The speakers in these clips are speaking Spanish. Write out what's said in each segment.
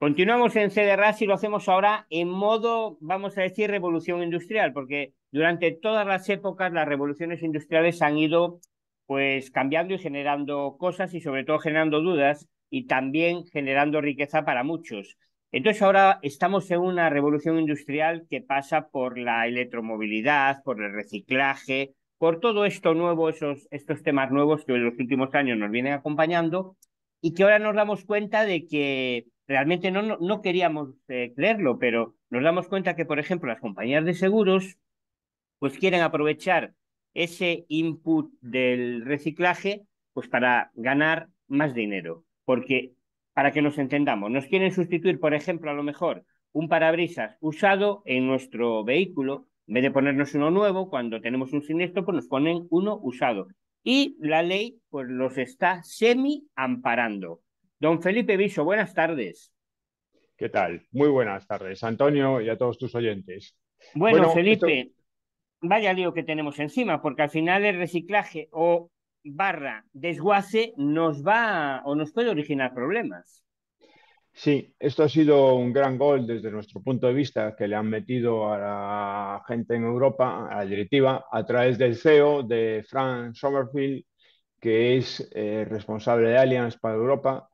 Continuamos en CDRAS y lo hacemos ahora en modo, vamos a decir, revolución industrial, porque durante todas las épocas las revoluciones industriales han ido pues cambiando y generando cosas y sobre todo generando dudas y también generando riqueza para muchos. Entonces ahora estamos en una revolución industrial que pasa por la electromovilidad, por el reciclaje, por todo esto nuevo, esos, estos temas nuevos que en los últimos años nos vienen acompañando y que ahora nos damos cuenta de que realmente no, no, queríamos eh, creerlo, pero nos damos cuenta que, por ejemplo, las compañías de seguros pues quieren aprovechar ese input del reciclaje pues para ganar más dinero, porque para que nos entendamos, nos quieren sustituir, por ejemplo, a lo mejor un parabrisas usado en nuestro vehículo, en vez de ponernos uno nuevo, cuando tenemos un siniestro, pues nos ponen uno usado. Y la ley pues los está semi amparando. Don Felipe Viso, buenas tardes. ¿Qué tal? Muy buenas tardes, Antonio, y a todos tus oyentes. Bueno, Felipe, vaya lío que tenemos encima, porque al final el reciclaje o barra desguace nos va o nos puede originar problemas. Sí, esto ha sido un gran gol desde nuestro punto de vista que le han metido a la gente en Europa, a la directiva, a través del CEO de Frank Sommerfield, que es eh, responsable de Allianz para Europa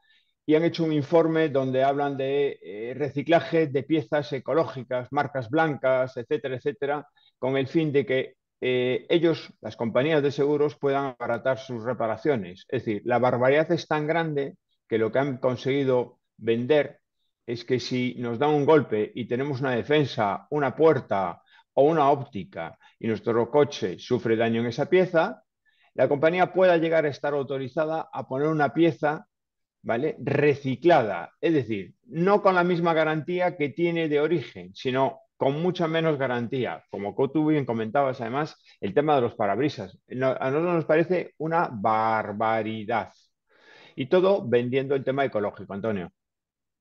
y han hecho un informe donde hablan de eh, reciclaje de piezas ecológicas, marcas blancas, etcétera, etcétera, con el fin de que eh, ellos, las compañías de seguros, puedan abaratar sus reparaciones. Es decir, la barbaridad es tan grande que lo que han conseguido vender es que si nos dan un golpe y tenemos una defensa, una puerta o una óptica y nuestro coche sufre daño en esa pieza, la compañía pueda llegar a estar autorizada a poner una pieza ¿vale? Reciclada, es decir, no con la misma garantía que tiene de origen, sino con mucha menos garantía. Como tú bien comentabas, además, el tema de los parabrisas. A nosotros nos parece una barbaridad. Y todo vendiendo el tema ecológico, Antonio.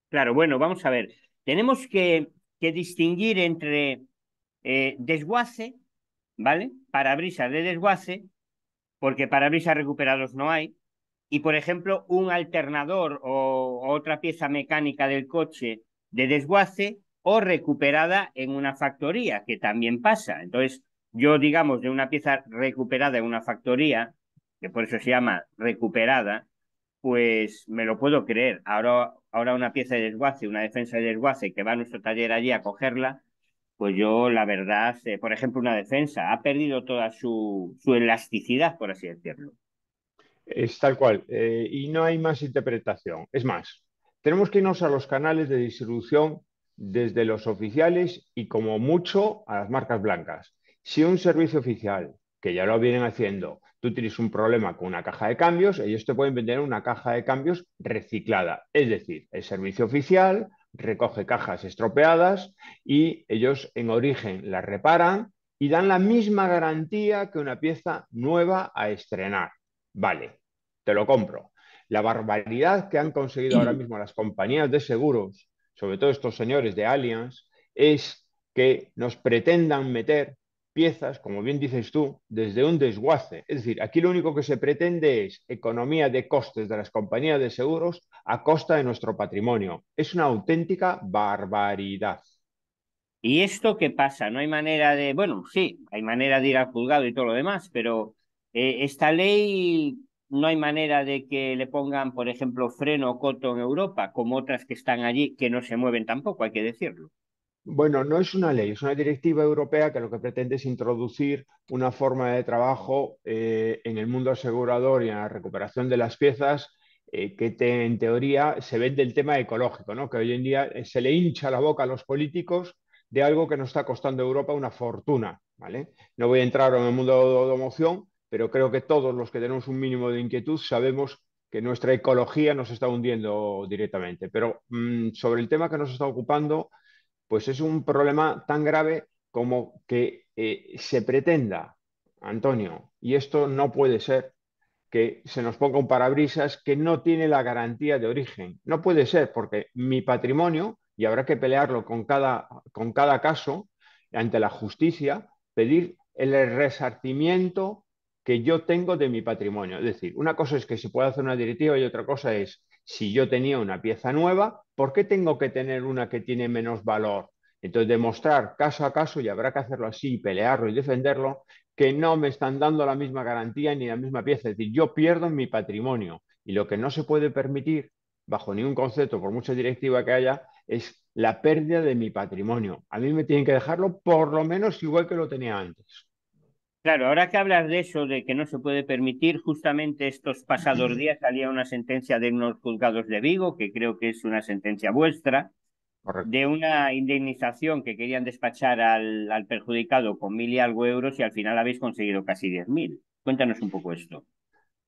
Claro, bueno, vamos a ver. Tenemos que, distinguir entre eh, desguace, ¿vale? Parabrisas de desguace, porque parabrisas recuperados no hay, y, por ejemplo, un alternador o, otra pieza mecánica del coche de desguace o recuperada en una factoría, que también pasa. Entonces, yo, digamos, de una pieza recuperada en una factoría, que por eso se llama recuperada, pues me lo puedo creer. Ahora, ahora una pieza de desguace, una defensa de desguace que va a nuestro taller allí a cogerla, pues yo la verdad, eh, por ejemplo, una defensa ha perdido toda su, su elasticidad, por así decirlo. Es tal cual. Eh, y no hay más interpretación. Es más, tenemos que irnos a los canales de distribución desde los oficiales y como mucho a las marcas blancas. Si un servicio oficial, que ya lo vienen haciendo, tú tienes un problema con una caja de cambios, ellos te pueden vender una caja de cambios reciclada. Es decir, el servicio oficial recoge cajas estropeadas y ellos en origen las reparan y dan la misma garantía que una pieza nueva a estrenar vale, te lo compro. La barbaridad que han conseguido ahora mismo las compañías de seguros, sobre todo estos señores de Allianz, es que nos pretendan meter piezas, como bien dices tú, desde un desguace. Es decir, aquí lo único que se pretende es economía de costes de las compañías de seguros a costa de nuestro patrimonio. Es una auténtica barbaridad. ¿Y esto qué pasa? No hay manera de, bueno, sí, hay manera de ir al juzgado y todo lo demás, pero eh, esta ley no hay manera de que le pongan, por ejemplo, freno o coto en Europa, como otras que están allí, que no se mueven tampoco, hay que decirlo. Bueno, no es una ley, es una directiva europea que lo que pretende es introducir una forma de trabajo eh, en el mundo asegurador y en la recuperación de las piezas eh, que en teoría se vende el tema ecológico, ¿no? que hoy en día se le hincha la boca a los políticos de algo que nos está costando a Europa una fortuna. ¿vale? No voy a entrar en el mundo de automoción, pero creo que todos los que tenemos un mínimo de inquietud sabemos que nuestra ecología nos está hundiendo directamente. Pero mm, sobre el tema que nos está ocupando, pues es un problema tan grave como que eh, se pretenda, Antonio, y esto no puede ser, que se nos ponga un parabrisas que no tiene la garantía de origen. No puede ser, porque mi patrimonio, y habrá que pelearlo con cada, con cada caso ante la justicia, pedir el resarcimiento que yo tengo de mi patrimonio. Es decir, una cosa es que se puede hacer una directiva y otra cosa es, si yo tenía una pieza nueva, ¿por qué tengo que tener una que tiene menos valor? Entonces, demostrar caso a caso, y habrá que hacerlo así, pelearlo y defenderlo, que no me están dando la misma garantía ni la misma pieza. Es decir, yo pierdo mi patrimonio. Y lo que no se puede permitir, bajo ningún concepto, por mucha directiva que haya, es la pérdida de mi patrimonio. A mí me tienen que dejarlo por lo menos igual que lo tenía antes. Claro, ahora que hablas de eso, de que no se puede permitir, justamente estos pasados días salía una sentencia de unos juzgados de Vigo, que creo que es una sentencia vuestra, de una indemnización que querían despachar al, al, perjudicado con mil y algo euros y al final habéis conseguido casi diez mil. Cuéntanos un poco esto.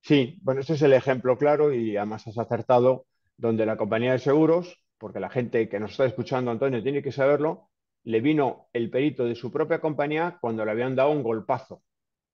Sí, bueno, ese es el ejemplo claro y además has acertado donde la compañía de seguros, porque la gente que nos está escuchando, Antonio, tiene que saberlo, le vino el perito de su propia compañía cuando le habían dado un golpazo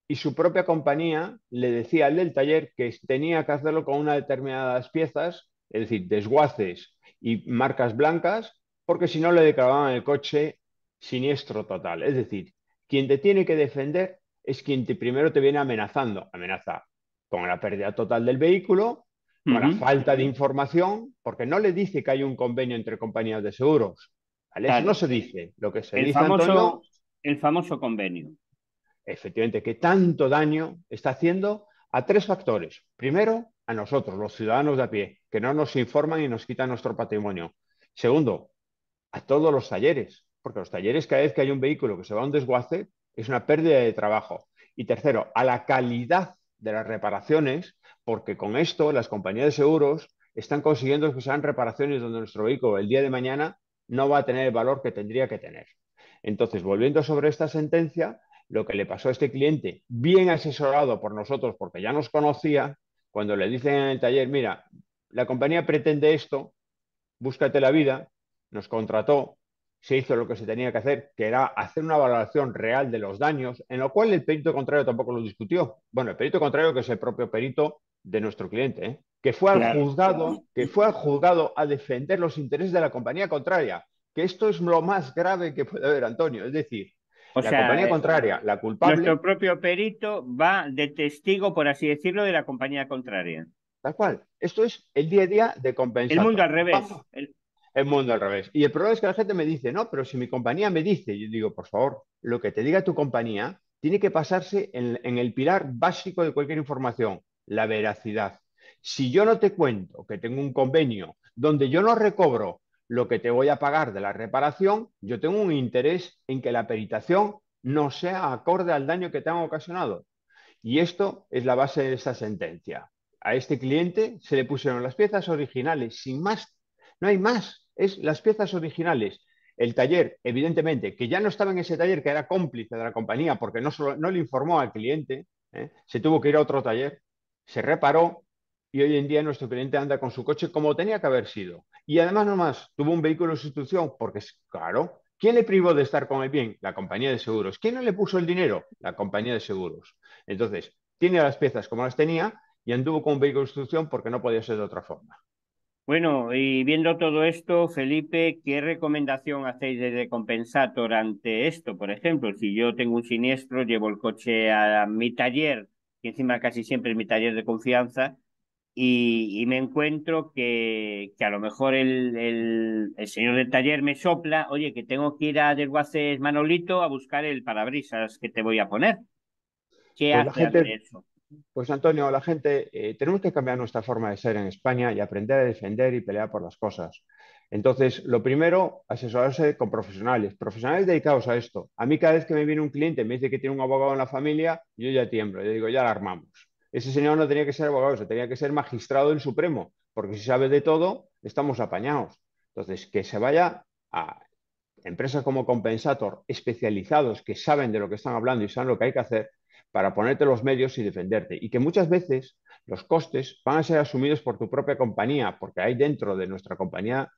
y su propia compañía le decía al del taller que tenía que hacerlo con una determinadas piezas, es decir, desguaces y marcas blancas, porque si no le declaraban el coche siniestro total. Es decir, quien te tiene que defender es quien te primero te viene amenazando. Amenaza con la pérdida total del vehículo, con la falta de información, porque no le dice que hay un convenio entre compañías de seguros. Eso no se dice. Lo que se dice, el famoso convenio efectivamente, que tanto daño está haciendo a tres factores. Primero, a nosotros, los ciudadanos de a pie, que no nos informan y nos quitan nuestro patrimonio. Segundo, a todos los talleres, porque los talleres cada vez que hay un vehículo que se va a un desguace es una pérdida de trabajo. Y tercero, a la calidad de las reparaciones, porque con esto las compañías de seguros están consiguiendo que sean reparaciones donde nuestro vehículo el día de mañana no va a tener el valor que tendría que tener. Entonces, volviendo sobre esta sentencia, lo que le pasó a este cliente, bien asesorado por nosotros, porque ya nos conocía, cuando le dicen en el taller, mira, la compañía pretende esto, búscate la vida, nos contrató, se hizo lo que se tenía que hacer, que era hacer una valoración real de los daños, en lo cual el perito contrario tampoco lo discutió. Bueno, el perito contrario, que es el propio perito de nuestro cliente, ¿eh? que fue al juzgado, que fue al juzgado a defender los intereses de la compañía contraria, que esto es lo más grave que puede haber, Antonio. Es decir, o la compañía eh, contraria, la culpable. Nuestro propio perito va de testigo, por así decirlo, de la compañía contraria. Tal cual. Esto es el día a día de compensación. El mundo al revés. El... mundo al revés. Y el problema es que la gente me dice, no, pero si mi compañía me dice, yo digo, por favor, lo que te diga tu compañía tiene que pasarse en, en el pilar básico de cualquier información, la veracidad. Si yo no te cuento que tengo un convenio donde yo no recobro lo que te voy a pagar de la reparación, yo tengo un interés en que la peritación no sea acorde al daño que te han ocasionado. Y esto es la base de esta sentencia. A este cliente se le pusieron las piezas originales, sin más, no hay más, es las piezas originales. El taller, evidentemente, que ya no estaba en ese taller, que era cómplice de la compañía porque no, solo, no le informó al cliente, ¿eh? se tuvo que ir a otro taller, se reparó y hoy en día nuestro cliente anda con su coche como tenía que haber sido. Y además nomás tuvo un vehículo de sustitución porque es claro. ¿Quién le privó de estar con el bien? La compañía de seguros. ¿Quién no le puso el dinero? La compañía de seguros. Entonces, tiene las piezas como las tenía y anduvo con un vehículo de sustitución porque no podía ser de otra forma. Bueno, y viendo todo esto, Felipe, ¿qué recomendación hacéis de Compensator ante esto? Por ejemplo, si yo tengo un siniestro, llevo el coche a mi taller, que encima casi siempre es mi taller de confianza, y, me encuentro que, a lo mejor el, señor del taller me sopla, oye, que tengo que ir a Desguaces Manolito a buscar el parabrisas que te voy a poner. ¿Qué pues hace eso? Pues Antonio, la gente, eh, tenemos que cambiar nuestra forma de ser en España y aprender a defender y pelear por las cosas. Entonces, lo primero, asesorarse con profesionales, profesionales dedicados a esto. A mí cada vez que me viene un cliente y me dice que tiene un abogado en la familia, yo ya tiemblo, yo digo, ya la armamos ese señor no tenía que ser abogado, se tenía que ser magistrado del Supremo, porque si sabe de todo, estamos apañados. Entonces, que se vaya a empresas como Compensator, especializados que saben de lo que están hablando y saben lo que hay que hacer para ponerte los medios y defenderte. Y que muchas veces los costes van a ser asumidos por tu propia compañía, porque hay dentro de nuestra compañía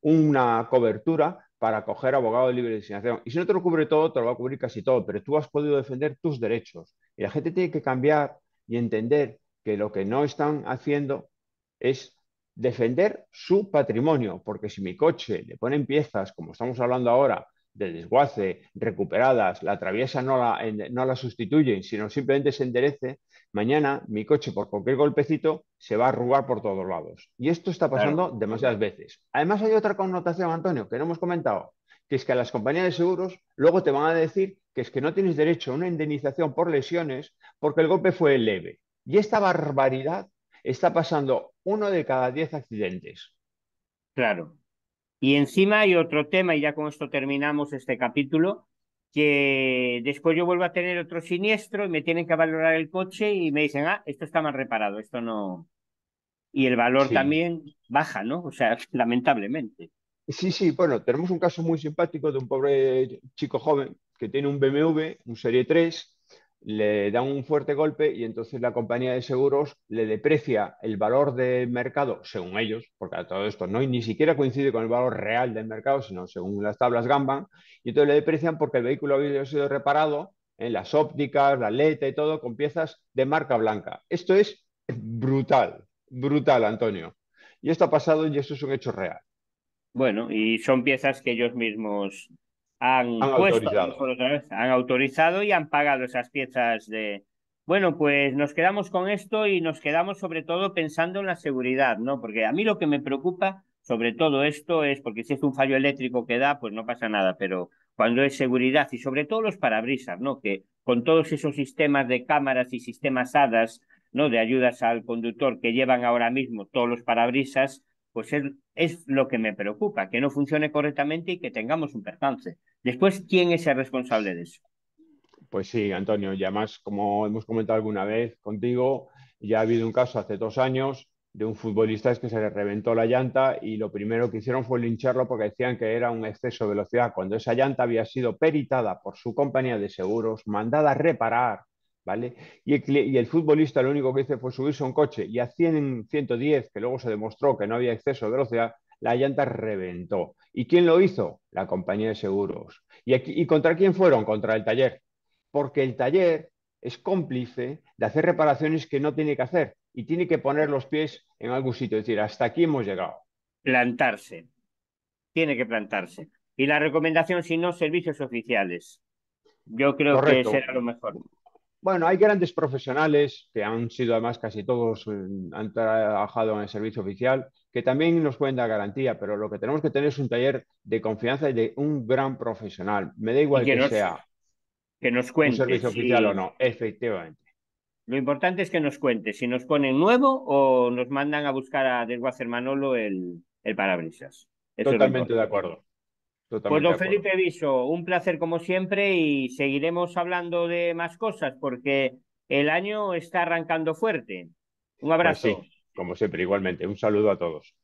una cobertura para coger abogado de libre designación. Y si no te lo cubre todo, te lo va a cubrir casi todo, pero tú has podido defender tus derechos. Y la gente tiene que cambiar y entender que lo que no están haciendo es defender su patrimonio, porque si mi coche le ponen piezas, como estamos hablando ahora, de desguace, recuperadas, la traviesa no la, no la sustituyen, sino simplemente se enderece, mañana mi coche por cualquier golpecito se va a arrugar por todos lados. Y esto está pasando demasiadas veces. Además hay otra connotación, Antonio, que no hemos comentado, que es que las compañías de seguros luego te van a decir que es que no tienes derecho a una indemnización por lesiones porque el golpe fue leve. Y esta barbaridad está pasando uno de cada diez accidentes. Claro. Y encima hay otro tema, y ya con esto terminamos este capítulo, que después yo vuelvo a tener otro siniestro y me tienen que valorar el coche y me dicen, ah, esto está mal reparado, esto no. Y el valor también baja, ¿no? O sea, lamentablemente. Sí, sí, bueno, tenemos un caso muy simpático de un pobre chico joven que tiene un BMW, un Serie 3, le dan un fuerte golpe y entonces la compañía de seguros le deprecia el valor del mercado, según ellos, porque a todo esto no ni siquiera coincide con el valor real del mercado, sino según las tablas Gamban, y entonces le deprecian porque el vehículo había sido reparado en ¿eh? las ópticas, la aleta y todo con piezas de marca blanca. Esto es brutal, brutal, Antonio. Y esto ha pasado y esto es un hecho real. Bueno, y son piezas que ellos mismos han, autorizado. autorizado y han pagado esas piezas de... Bueno, pues nos quedamos con esto y nos quedamos sobre todo pensando en la seguridad, ¿no? Porque a mí lo que me preocupa sobre todo esto es, porque si es un fallo eléctrico que da, pues no pasa nada, pero cuando es seguridad y sobre todo los parabrisas, ¿no? Que con todos esos sistemas de cámaras y sistemas HADAS, ¿no? De ayudas al conductor que llevan ahora mismo todos los parabrisas, pues es, es, lo que me preocupa, que no funcione correctamente y que tengamos un percance. Después, ¿quién es el responsable de eso? Pues sí, Antonio, y además, como hemos comentado alguna vez contigo, ya ha habido un caso hace dos años de un futbolista que se le reventó la llanta y lo primero que hicieron fue lincharlo porque decían que era un exceso de velocidad, cuando esa llanta había sido peritada por su compañía de seguros, mandada a reparar ¿vale? Y el, futbolista lo único que hizo fue subirse a un coche y a 100, 110, que luego se demostró que no había exceso de velocidad, la llanta reventó. ¿Y quién lo hizo? La compañía de seguros. ¿Y, aquí, y contra quién fueron? Contra el taller. Porque el taller es cómplice de hacer reparaciones que no tiene que hacer y tiene que poner los pies en algún sitio. Es decir, hasta aquí hemos llegado. Plantarse. Tiene que plantarse. Y la recomendación, si no, servicios oficiales. Yo creo que será lo mejor. Bueno, hay grandes profesionales que han sido además casi todos, eh, han trabajado en el servicio oficial, que también nos pueden dar garantía, pero lo que tenemos que tener es un taller de confianza y de un gran profesional. Me da igual que, sea que nos cuente, un servicio oficial o no, efectivamente. Lo importante es que nos cuente si nos ponen nuevo o nos mandan a buscar a Desguacer Manolo el, parabrisas. Totalmente de acuerdo pues don Felipe Viso, un placer como siempre y seguiremos hablando de más cosas porque el año está arrancando fuerte. Un pues abrazo. como siempre, igualmente. Un saludo a todos.